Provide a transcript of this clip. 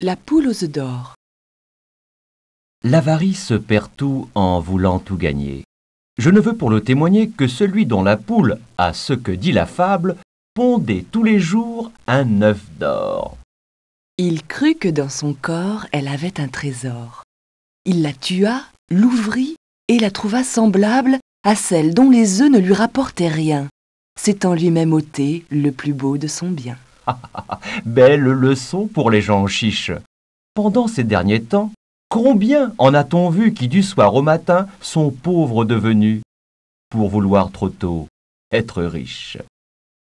La poule aux œufs d'or. L'avarice perd tout en voulant tout gagner. Je ne veux pour le témoigner que celui dont la poule, à ce que dit la fable, pondait tous les jours un œuf d'or. Il crut que dans son corps elle avait un trésor. Il la tua, l'ouvrit et la trouva semblable à celle dont les œufs ne lui rapportaient rien, s'étant lui-même ôté le plus beau de son bien. Belle leçon pour les gens chiches. Pendant ces derniers temps, combien en a-t-on vu qui du soir au matin sont pauvres devenus pour vouloir trop tôt être riches